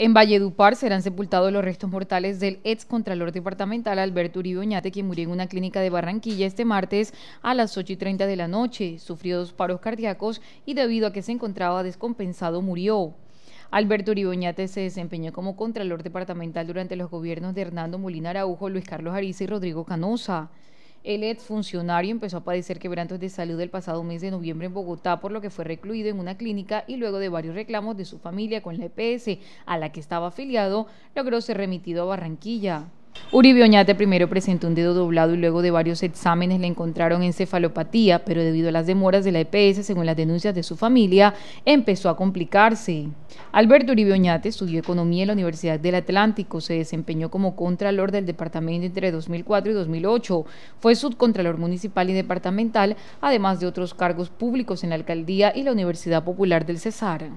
En Valledupar serán sepultados los restos mortales del ex contralor departamental Alberto Uribe quien murió en una clínica de Barranquilla este martes a las 8 y 30 de la noche. Sufrió dos paros cardíacos y debido a que se encontraba descompensado murió. Alberto Uribeñate se desempeñó como Contralor Departamental durante los gobiernos de Hernando Molina Araujo, Luis Carlos Ariza y Rodrigo Canosa. El exfuncionario empezó a padecer quebrantos de salud el pasado mes de noviembre en Bogotá, por lo que fue recluido en una clínica y luego de varios reclamos de su familia con la EPS a la que estaba afiliado, logró ser remitido a Barranquilla. Uribe Oñate primero presentó un dedo doblado y luego de varios exámenes le encontraron encefalopatía, pero debido a las demoras de la EPS, según las denuncias de su familia, empezó a complicarse. Alberto Uribe Oñate estudió economía en la Universidad del Atlántico, se desempeñó como contralor del departamento entre 2004 y 2008, fue subcontralor municipal y departamental, además de otros cargos públicos en la alcaldía y la Universidad Popular del Cesar.